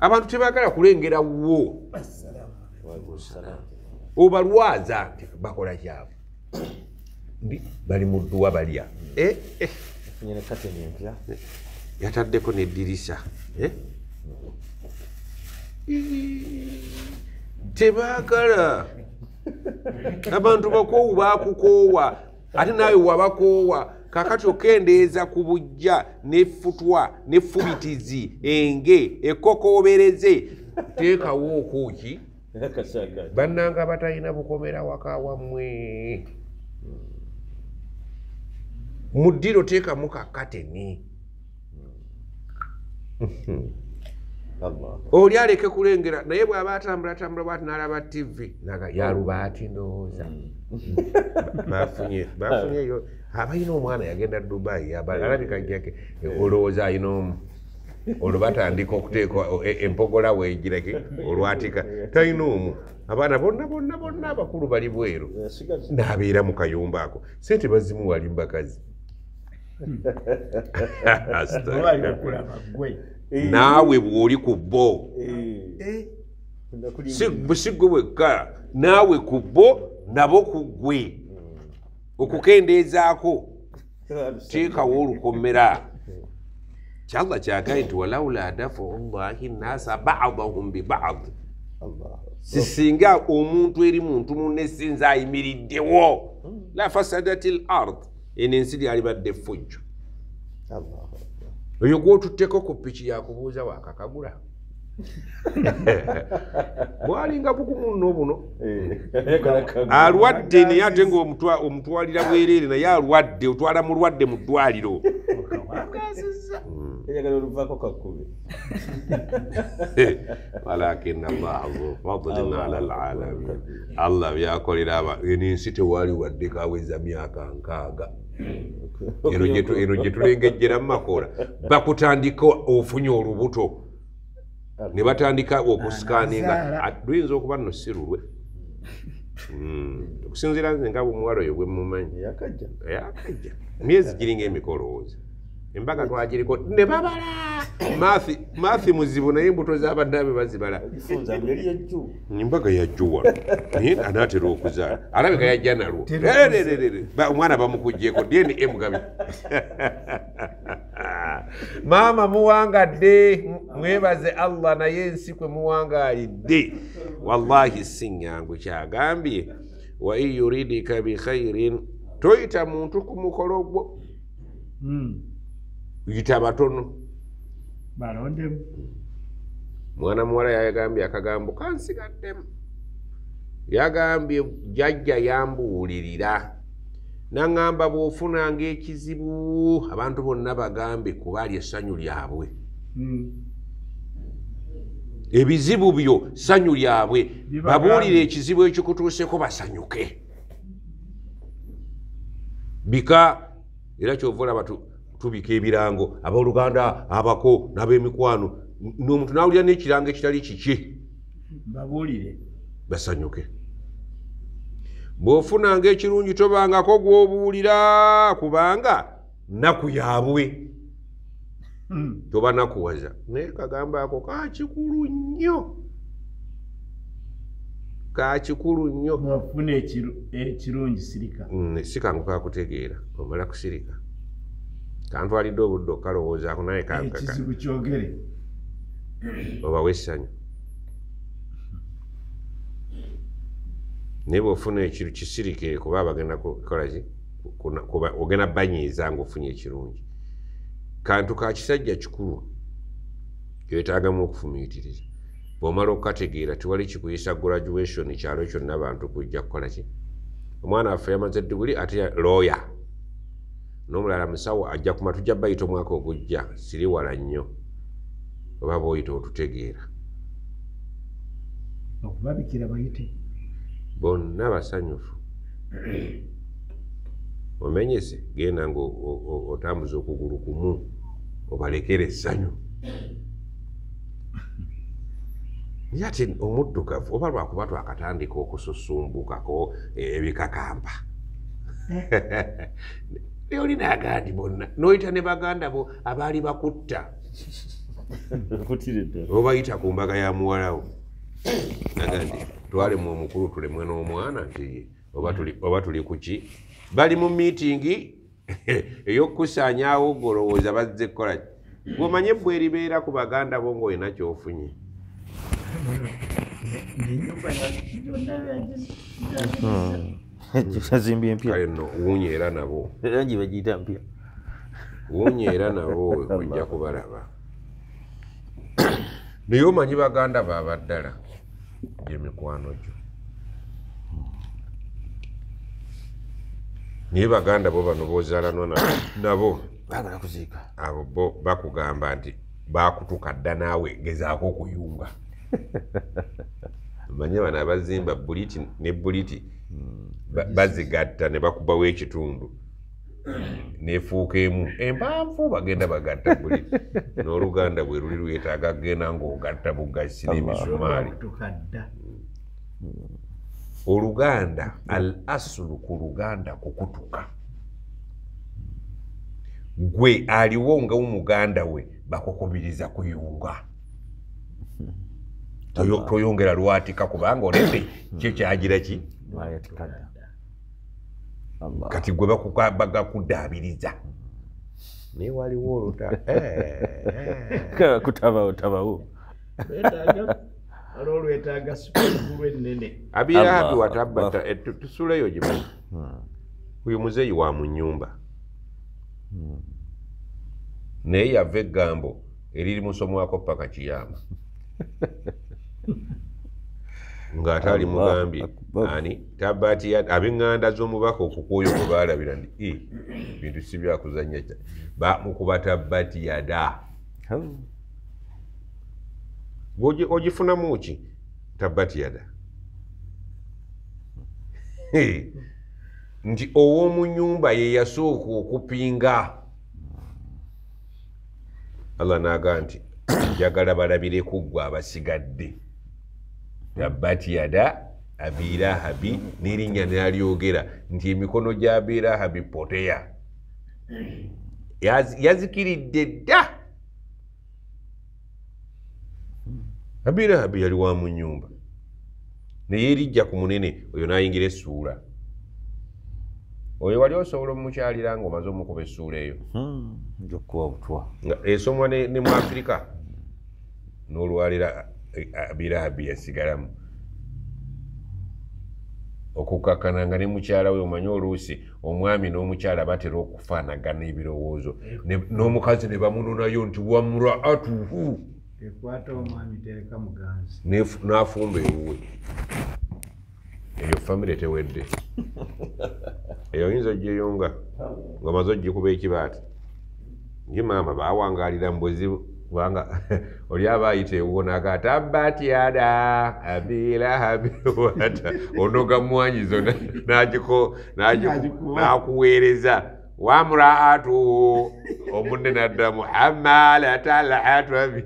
abantu tebagala kulengera wwo obalwaza nti bakola kyabo bali muduwa balya eh? Eh. yataddeko nedirisa eh? tebagala abantu bakowu bakukoowa ate naawe wabakoowa kakati okendeeza ku bujja nefutwa nefubitizi enge ekokobereze teekawo okuki bannanga batalina bukomera waka wammwe hmm. mu ddiro teekamu kakateni oli aleke kulengera naye bwaba atambulatambula bwati n'alaba tv yaluba ati ndowooza hmm. bafunyeyo aba ayina omwana yagenda dubai abalabika jake olowooza ayina omu olwo batandika okuteeka e, e, empogola weegirake olwatika talina omu abaana bonna bonna bonna abakulu bali bweru n'abeera mu kayumba ako sente bazimuwali mbakazi hmm. naawe bwoli ku bo eh? si gwe wekka naawe ku bo nabo ku gwe okukendezaako teekawo olukomera kyallah kyagaye nti walawula dafu llahi nasa badahum bibad sisinga omuntu eri muntu munesinza ayimiriddewo la fasadat l ard eno ensi lyalibadde fujjo oyo gwotutteko ku piki yakubuuza wakakagula bwalinga bukumunno buno eh, alwadde naye ate ngaomutwalira bwereere naye alwadde otwala mulwadde mu ddwaliro mm. eh, allah byakolera ensi tewali wadde kaweza myaka nkaaga eno gyetulengejjera mu makola bakutandika ofunye olubuto ne batandika okusikaninga luyinza okuba nno si lulwe hmm. okusinziira nze nga bwe omuwala oyo bwe mumanyi yakajja myezi giringa emikolowooza embaga twagiriko nebabala maathi muzibu naye embuto zabaddaabe bazibala embaga yajjo wano naye anaatera okuzaala alabika yajja nalwo eh, omwana bamukugjeko dn emugabi maama muwangadde mwebaze allah naye ensi kwe muwangaalidde wallahi sinyangu kyagambye wain yuridika bikhairin toyita muntu ku mukolo gwo hmm. tuyita batono balondemu mwana muwala yayagambye akagambo kansigaddemu yagambye jjajja yambuwulirira naŋŋamba bw'ofunanga ekizibu abantu bonna bagambe kuba ali essanyu lyabwe hmm. ebizibu byo ssanyu lyabwe babuulire ekizibu ekikutuuseko basanyuke bika era kyova olaba tubika ebirango abooluganda abako n'abemikwano nomuntu nawulira n'ekirango ekitali kiki babuulire basanyuke bw'ofunanga ekirungi tobangako gw'obuulira kubanga nnaku yabwe hmm. toba nakuwaza naye kagambaako kakikulu nnyo kakikulu nnyo ofuna ekirungi sirika hmm, sikangu kakutegeera omala kusirika kantwalidde obudde okkalowoozaako naye kakakakyogere oba wessanyu naye bweofuna ekiru kisirike kuba bagenda kukolaki ogenda banyiiza nga ofunye ekirungi kantu ka kisajja kikulu kyetaagamu okufumiitiriza bwomala okukategeera tiwali kikuyisa graduation kyalo kyonna bantu kujja kukolaki omwana waffe yamaze ddiguli ate lawyer nomulala musawo ajja kumatujja bayita omwaka ogujja siri wala nnyo oba boyita otutegeera okubabikira bayite bonna basanyufu omenyese genda nga otambuza okugulu kumu obalekera essanyu ye ati omuddugavu oba lwakuba twakatandika okususumbukako ebikakamba eh. oli nagandi bonna noyita ne baganda bo abaali bakutta obayita ku mbaga ya muwalawo nagandi twalemu omukulu tulemwe n'omwana nti oba tuli kuki bali mu miitingi eyokukusanyawo golowooza bazze kukola gomanye bweribeera ku baganda bo ngaolina kyofunye Mm-hmm. yazimbye empya kaleno wuunye era nabo erangi bagiyita mpya wuunye era nabo ojja kubalaba naye omanyi baganda baaba ddala gyemikwano gyo naye baganda bo bano bozaalanwa nabo bagala kuziika abo bo bakugamba nti bakutuka dda naawe gezaako okuyunga omanyi bano abazimba buliti ne buliti bazigatta ne bakubawo ekitundu nefuuka emu empanvu bagenda bagatta buli n'oluganda bwe luli lwetaaga kgenda ng'ogatta bugasi n'emisumaali mm. oluganda al asulu ku luganda kukutuka gwe aliwo ngawo muganda we bakukubiriza kuyunga hmm. toyongera lwatika kubanga olese kyekyagira ki bayatikadda kati gwe bakubaga kudaabiriza naye waliwo olutakutabawotabawo eh, eh, eh. olwetaaga sukulu enene abirabi watabba tusuleyo gyeba hmm. uyu muzeeyi wa mu nyumba hmm. naye yava eggambo eriri musomwako paka kiyamba ng'ate alimugambye ani tabati ab'eŋŋanda z'omubaka okukuuyo kwe baalabira ndi bintu si byakuzanya bamukuba tabati yada ogifunamu ki tabati yada nti ow'omu nyumba ye yasooka okupinga allah naagaa nti njagala balabire ku gwe abasigadde rabatiyada abirahabi nerinnya nalyogera nti emikono gya abirahabi poteya yazikiridde dda abirahabi yali wa mu nyumba naye erijja ku munene oyo nayingira essuula oyo wali osobola omukyalira nga omaze omukuba essuula eyo hmm, esomwa ne mu afirika n'olwalira Eh, abeera abeera sigalamu okukakana nga ne mukyala we omanye oluusi omwami n'omukyala batera okufaanagana ebirowoozo n'omukazi ne bamunonayo nti wamura atuufu n'afumba ewuwe eyo famire tewedde eyoyinza ogyeyonga ngaomaze ogikuba ekibaati ye maama bawangaalira mu bwezibu kubanga oli aba ayita ewuwonaga tabatyada abirahabi wata onoga muwanyizo nakuweereza wamuraatu omunne naddamu amalatalatabi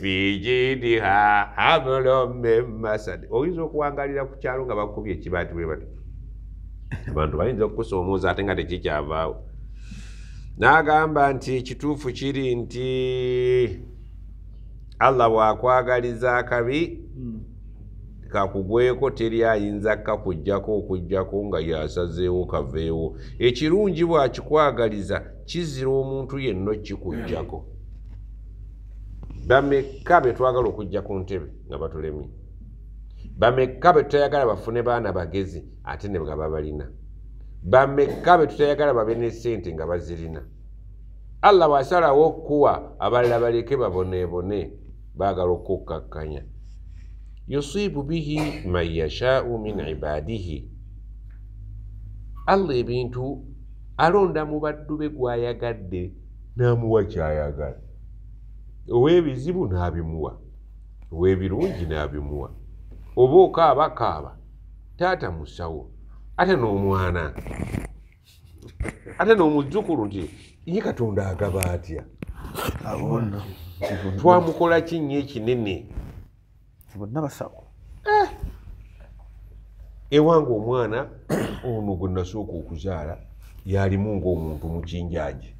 fijidiha hablo mimasadi oyinza okuwangalira ku kyalo nga bakubye ekibaatibwe bati abantu bayinza okukusoomooza ate nga tekikyavaawo n'agamba nti kituufu kiri nti allah bw'akwagaliza akabi kakugweko teri ayinza kakujjako okujjako nga yasazeewo kaveewo ekirungi bwakikwagaliza kizira omuntu yenna okikujjako bameka betwagala okujja ku ntebe nga batulemye bameka betutayagala bafune baana bagezi ate nebwaba balina bameka be tutayagala babe nesente nga bazirina allah bwasalawo okkuwa abalala baleke babonebone bagala okukkakkanya yusibu bihi man yashau min ibadihi allah ebintu alonda mu baddu be gwayagadde namuwa kyayagala owebizibu nabimuwa owebirungi nabimuwa oba okaabakaaba taata musawo ate n'omwana ate n'omuzzukulu nti ye katonda agaba atya twamukola kinyo ekinene eh. ewange omwana ono gwe nasooka okuzaala yalimu ngaomuntu mukinjaje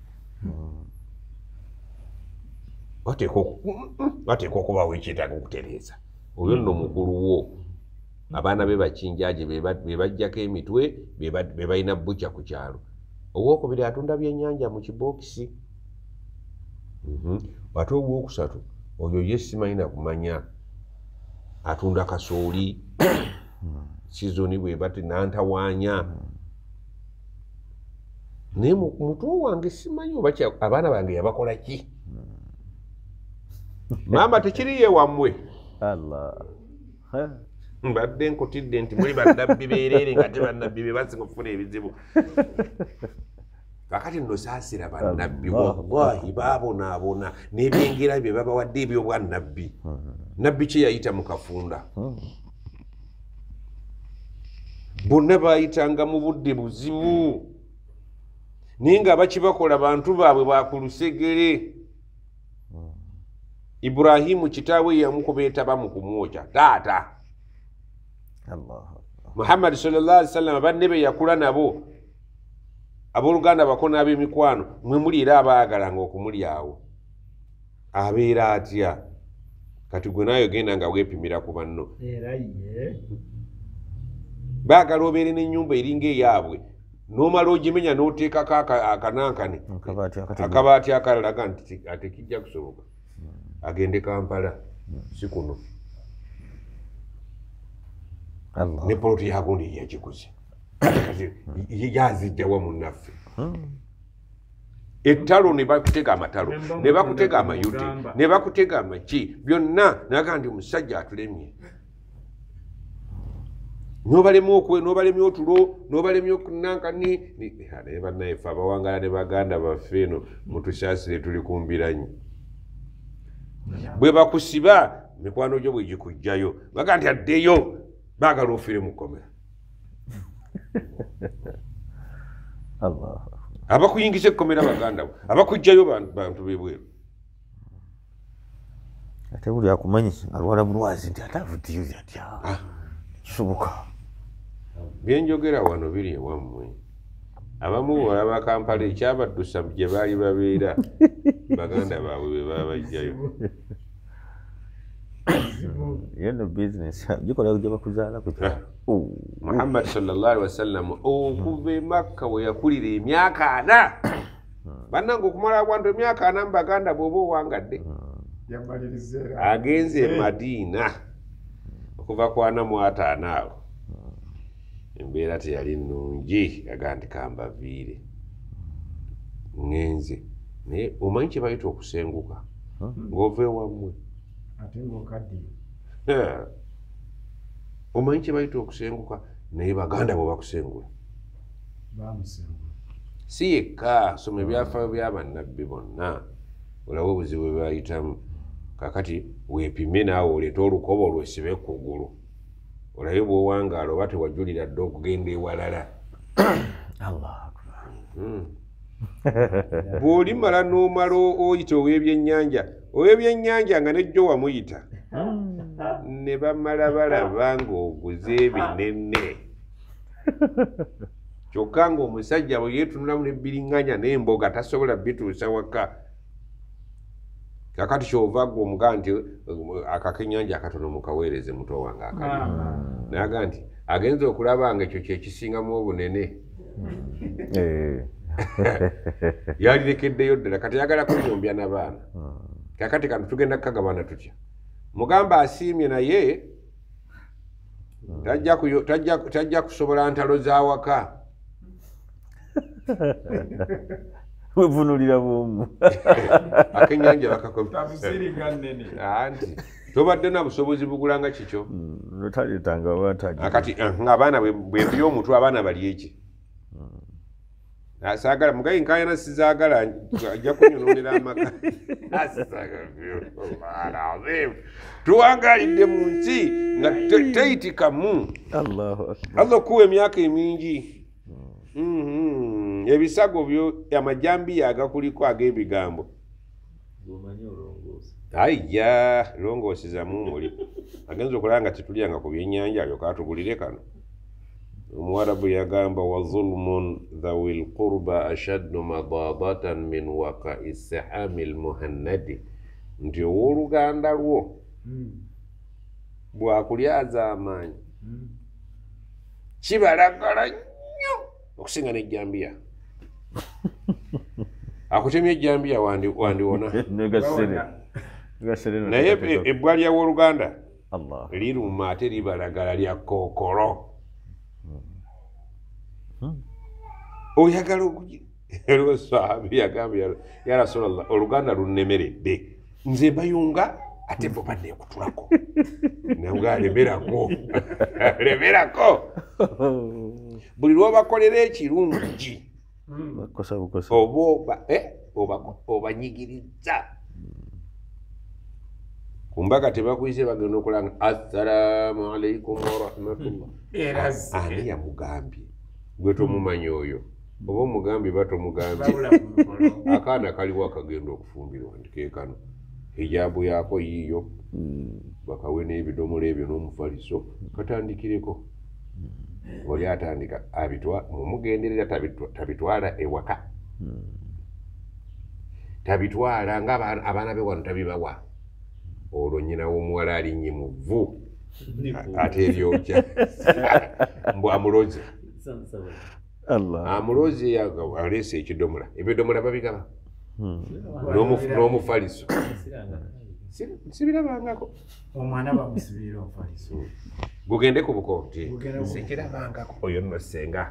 bateekwa okubawo ekyetaaga okutereeza oyo nno mukulu wo abaana be bakinjaje be bajjako emitwe be balina bukya ku kyalo owokubiri atunda byenyanja mu kibokisi mhm. ate owokusatu oyo ye simanyina kumanya atunda kasooli sizoni bweba ti nantawaanya naye mutwe wange simanyi oba abaana bange yabakola ki hmm. maama tekiriye wammwe mbadde nkutidde nti muli bannabbi bereere nga te bannabbi be basinga okufuna ebizibu kakati nosaasira bannabbi oh, wallahi babonaabona n'ebyengera bye babawadde ebyobwannabbi nabbi kye yayita mu kafunda bonna bayitanga mu budde buzibu naye nga bakibakola bantu baabwe bakulusegere ibulahimu kitaawe yamukubeetaba mu kumwokya taata muhammadi salallah salama banne be yakula nabo aboluganda bako nabemikwano mwemuliira abaagalanga okumulyawo abeera atya kati gwe nayogenda nga wepimira ku banno baagala obeere nenyumba eringa eyabwe nomala ogimenya noteekako akanankani akabaati akalalaga nti ate kijja kusoboka agende kampala si kuno ne poloti ya gundi ya jikuzi ya zidja wa munafi etalo ne bakutega amatalo ne bakutega amayuti ne bakutega amachi byonna naga ndi musajja atulemye nobalemye okwe nobalemye otulo nobalemye okunanka ni ne bannaye fe abawangala ne baganda baffeeno mutusaasire tuli kumbiranyi bwe bakusiba mikwano gyo bwe gikujjayo baga nti addeyo baagala ofiire mu komera abakuyingiza ekkomera baganda bo abakugjayo bantu bebweru ate buli akumanyi alwala mulwazi nti ate avudiyo yatya ah. kisoboka byenjogera wano biri ewammwe abamu bwola bakampala ekyabaddusa gye baali babeera baganda baabwe bwe baabajjayo yenna bisinesi gikola gye bakuzaala kutya eh. muhammad salallah ali wasallam okuva emakka weyakulira emyaka ana bannanga okumala abantu emyaka ana hmm. eh. mu baganda bweoba owangadde agenze madiina okuva kwana mwataana awo hmm. embeera teyali nungi agandikamba viire ngenze naye omanyi kye bayita okusenguka hmm. ngaova ewammwe ate ng'okaddiye eh, omanyi kye bayita okusenguka naye baganda bwe bakusengula si yekka soma ebyafaayo ah. byabannabbi bonna olawe obuzibu bwebayitamu kakati weepime naawe oleete olukobo lwesibe kugulu olaye bwowangaala oba tewajulira dde okugenda ewalala hmm. bwolimala n'omala oyita ow'ebyennyanja olw'ebyennyanja nga nejjo wamuyita hmm. ne bamala balaba ng'oguze ebinene kyokka ngaomusajja bwe yeetunulamu nebbiriŋŋanya n'emboga tasobola bituusa waka kakati kyova gwe omugaa nti eh, akakennyanja akatono mukaweereze muto wange akalimu hmm. nayagaa nti agenza okulaba nga ekyo kyekisingamu obunene eh. yalirekeddeyo ddala kati yagala kuyombya n'abaana hmm. kakati kano tugenda kukagabana tutya mugamba asiimye naye tajja tajja tajja kusobola ntalo zawaka wevunulira bomu akenyanja bakakoanti tobadde nabusobozi bugulanga kikyo mm, akati eh, ngaabaana bwebyomutu abaana balieki nasagala mugainkayana sizagala ajja kunyonolera amaka tuwangalidde mu nsi nga teitikamu mm. alla okuwa emyaka emingi mm-hmm. ebisago byo amajambiya agakuliko ag'ebigambo aija longosizamu muli agenza okulaba nga tetulyanga ku byennyanja lyokatugulire kano omuarabu yagamba wazulmun dhawi lqurba ashaddu madadatan min waqai sihami lmuhannadi nti owooluganda lwo hmm. bwakulyaza amaanyi hmm. kibalagala nnyo okusinga nejjambiya akutemya ejjambiya wandiwonanaye ebbwa lyawooluganda liruma ate libalagala lya kookolo oyagala oluswahabi yagamba ya rasulllah oluganda lunemeredde nze bayunga ate bo banekutulako lemerako lemerako buli lwobakolera ekirungi hmm. eh, obanyigiriza kumbaga tebakwise bagenda okulanga assalamu alaikum warahmatullah ani yamugambye gwe tomumanya oyo oba omugambye ba tomugambye akaana kaliwo akagenda okufumbirwa ntikekano hijaabu yaako yiiyo hmm. bakawe n'ebidomola ebyo n'omufaliso katandikireko hmm. oli atandika mumugenderera tabitwala ewaka hmm. tabitwala nga abaana be wano tabibawa olwo nyina w'omuwala alinye muvu ate ebyokya mbwamuloza amulozi alesa ekidomola ebidomola babigaba hmm. n'omufaliso sibirabangako gugende ku buko nti sikirabangako oyo no senga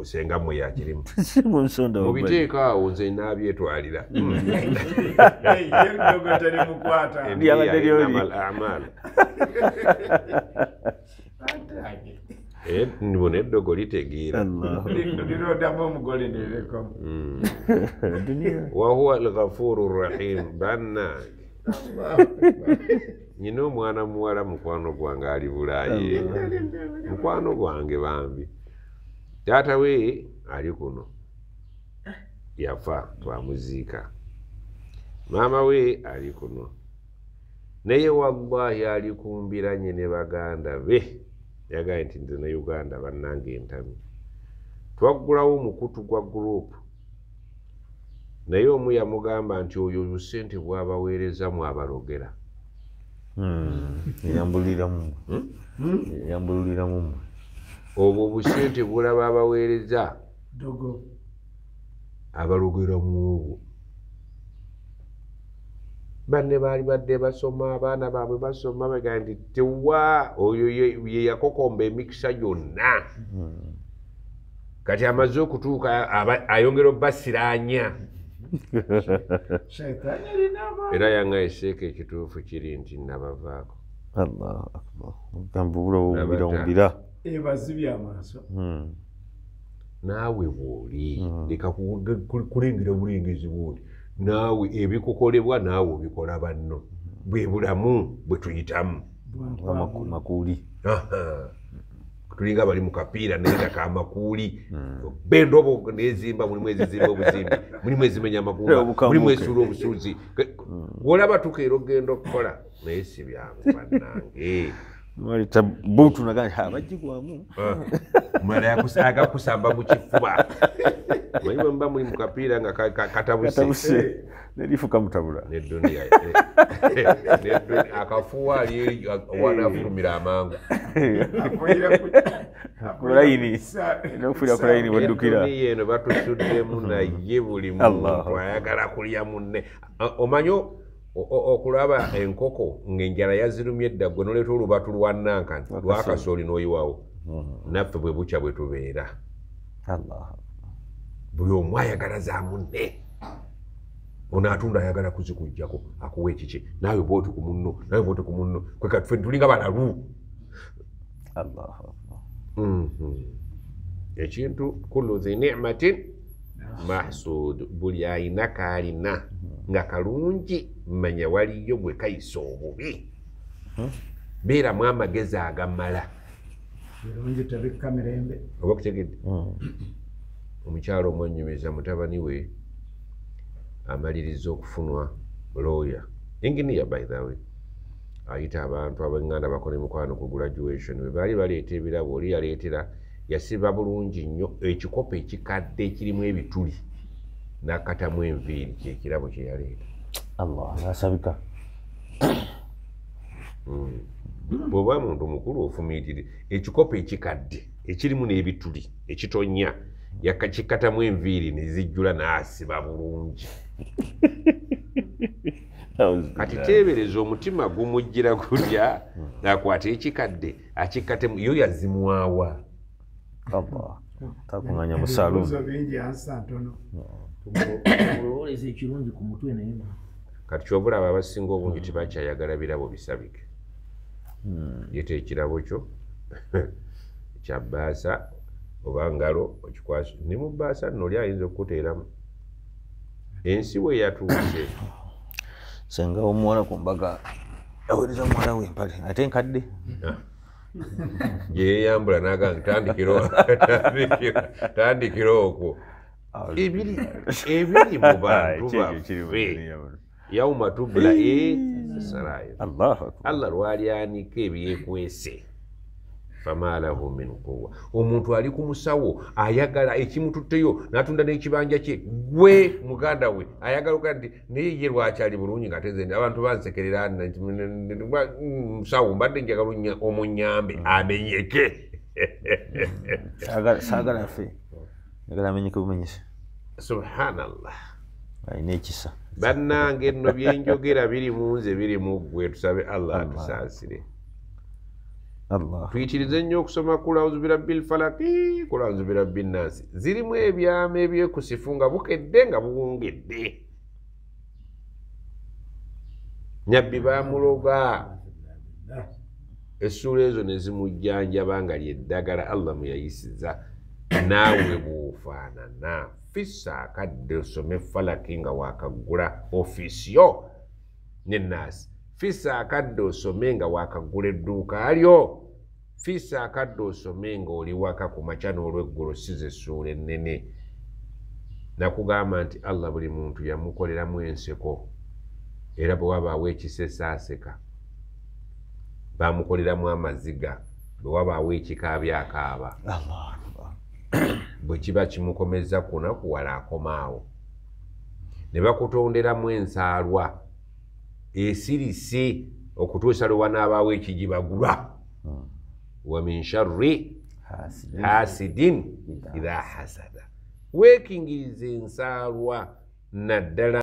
osenga mweyakirimumubiteeka awo nze nabyetwalira hmm. amaana nibo neddogo litegeera liroddamu omugole nereko mm. wahuwa algafuuru rrahimu bannange nyina omwana muwala mukwano gwange ali bulaye mukwano gwange bambi taata we ali kuno yafa twamuziika maama we ali kuno naye wallahi ali kumbiranye ne baganda be yagambye nti nze ne uganda bannange entami twaggulawo omukutu gwa gurupu naye omu yamugamba nti oyo busente bwabaweerezamu abalogera hmm. yambuliramu mwe hmm? hmm. obwo busente bulaba abaweereza abalogeramu obwo banne baali badde basoma abaana baabwe basoma bagaa nti tewa oyo yeyakokomba emikisa gyonna kati amaze okutuuka ayongera obbasiranya era yangaye seeka ekituufu kiri nti nabavaako hmm. naawe bwoli hmm. lekakulengera bulengezi bwoli naawe ebikukolebwa naawe obikola banno bwe bulamu bwe tuyitamu tulinga bali mukapiira nayetaka amakuuli hmm. bendobo nezimba mulimu ezizimba obuzimbi mulimu ezimenya amagumba mulimu esuula obusuuzi hmm. wolaba tukaero genda okukola naye si byangu bannange waleta butu abagigwamu omulala eh, yagakusamba mukifuba mayiwe muba muli mukapiira nga katabuse eh. nelifuka mutabula eh. akafuwa alwanafulumira amangu kulainieno batusuddemu naye buli muntu ayagala kulya munne omanyi okulaba enkoko ngaenjala yazirumya edda gwe noleeta olubatu lwanankan lwakasooli noyiwawo mm-hmm. naffe bwe bukya bwetubeera buli omu ayagala za munne onaatunda ayagala kuzikujjako akuwa ekiki naawe booti ku munno naawe booti ku munno kweka tufe ntulinga balalu mm-hmm. ekintu kullu zi nimatin mahsudu buli ayina kaalina mhm. nga kalungi manya waliyo gwe kayisa obubi beeramu amagezi agamala oba kutegedde hmm. omukyalo omwenyumiza mutabani we amaliriza okufunwa lawya enginiya by the way ayita abantu abeŋganda bakola emikwano ku graduation bwe baali baleeta ebirabo oli yaleetera yasiba bulungi nnyo ekikopo ekikadde ekirimu ebituli nakatamu enviiri kyekirabo kyeyaleeta allahasabika hmm. bweoba muntu mukulu ofumiitire ekikopo ekikadde ekirimu n'ebituli ekitonya yakakikatamu enviiri nezijjula naasiba bulungi kati teebereza omutima gumujjira gutya akwata ekikadde akikatemu yo yazimwawa takuŋanya musalobuwolereza ekirungi ku mutwe naye kati kyobulaba abasinga obungi tebakyayagala birabo bisabike hmm. yete ekirabo kyo kyabaasa oba ngalo okikwasa ne mu baasa nno oli ayinza okukuteeramu ensi we yatuuse senga omuwala ku mbaga aweereza muwala we empale ate nkadde ah. yeeyambula nagaa tandikira tandikira okwo ebiri ebiri mu bantu baffe yauma tubula e salayo allah lwali anika ebyekwese famaalahu min quwa omuntu ali ku musawo ayagala ekimututteyo n'atunda n'ekibanja kye gwe muganda we ayagala okala nti naye ye lwakyali bulungi nga tez abantu bansekerera mm, musawo mbadde njagala omunyambe amenyeke saagala fe njagala amenyeke bumenyese subhanallah ayina ekisa bannange nno byenjogera biri munze biri mu gwe tusabe allah atusaasire twikirizenyo okusoma kulauzubira bilfalaki kulauzubira binasi zirimu ebyama ebyekusifu nga bukedde nga buwungedde nyabbi bamuloga essuula ezo nezimujjanjaba nga lyeddagala allah muyayisiza naawe bwofaanana fissa akadde osome falaki nga wakaggula ofiisi yo nenaasi fissa akadde osome nga wakagula edduuka alyo fissa akadde osome nga oli waka ku maca n'olweggulo siza essuula ennene nakugamba nti allah buli muntu yamukoleramu enseko era bwe wabaawo ekisesaaseka bamukoleramu amaziga bwe wabaawo ekikabyakaaba bwe kiba kimukomeza kunakuwala akomaawo ne bakutonderamu ensaalwa esirise okutuusa lwewanaabaawo ekijibagulwa hmm. wamin sharri hasidin idha hasada weekingirize ensaalwa naddala